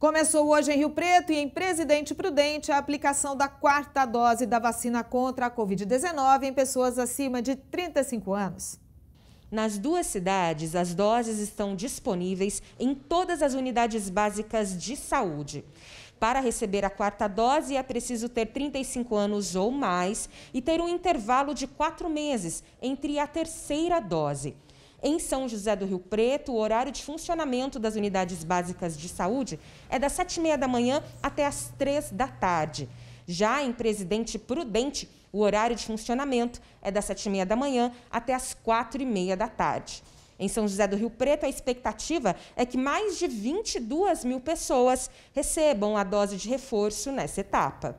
Começou hoje em Rio Preto e em Presidente Prudente a aplicação da quarta dose da vacina contra a Covid-19 em pessoas acima de 35 anos. Nas duas cidades, as doses estão disponíveis em todas as unidades básicas de saúde. Para receber a quarta dose, é preciso ter 35 anos ou mais e ter um intervalo de quatro meses entre a terceira dose. Em São José do Rio Preto, o horário de funcionamento das unidades básicas de saúde é das 7h30 da manhã até as 3 da tarde. Já em Presidente Prudente, o horário de funcionamento é das 7h30 da manhã até as 4h30 da tarde. Em São José do Rio Preto, a expectativa é que mais de 22 mil pessoas recebam a dose de reforço nessa etapa.